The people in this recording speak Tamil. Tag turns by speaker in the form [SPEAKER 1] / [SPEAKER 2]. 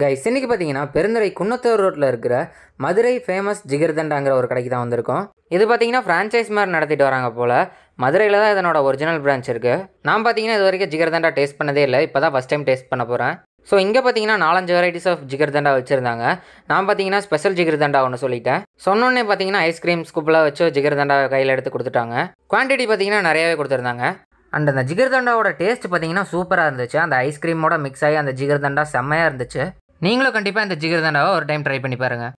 [SPEAKER 1] கைஸ் இன்றைக்கி பார்த்தீங்கன்னா பெருந்துறை குன்னத்தூர் ரோட்டில் இருக்கிற மதுரை ஃபேமஸ் ஜிகர்தண்டாங்கிற ஒரு கடைக்கு தான் வந்திருக்கோம் இது பார்த்தீங்கன்னா ஃப்ரான்ச்சைஸ் மாதிரி நடத்திட்டு வராங்க போல் மதுரையில் தான் இதனோட ஒரிஜினல் பிரான்ச் இருக்குது நான் பார்த்தீங்கன்னா இது வரைக்கும் ஜிகர்தண்டா டேஸ்ட் பண்ணதே இல்லை இப்போ தான் ஃபஸ்ட் டைம் டேஸ்ட் பண்ண போகிறேன் ஸோ இங்கே பார்த்தீங்கன்னா நாலஞ்சு வெரைட்டிஸ் ஆஃப் ஜிகர்தண்டா வச்சுருந்தாங்க நான் பார்த்தீங்கன்னா ஸ்பெஷல் ஜிகர்தண்டா ஒன்று சொல்லிட்டேன் சொன்னோன்னே பார்த்தீங்கன்னா ஐஸ்கிரீம் ஸ்கூப்பெலாம் வச்சு ஜிகர்தண்டா கையில் எடுத்து கொடுத்துட்டாங்க குவான்டிட்டி பார்த்தீங்கன்னா நிறையாவே கொடுத்துருந்தாங்க அண்ட் அந்த ஜிகர்தண்டாவோட டேஸ்ட் பார்த்தீங்கன்னா சூப்பராக இருந்துச்சு அந்த ஐஸ்கிரீமோட மிக்ஸ் ஆகி அந்த ஜிகர்தண்டா செம்மையாக இருந்துச்சு நீங்களும் கண்டிப்பாக இந்த ஜிகிர்தண்டாவை ஒரு டைம் ட்ரை பண்ணி பாருங்கள்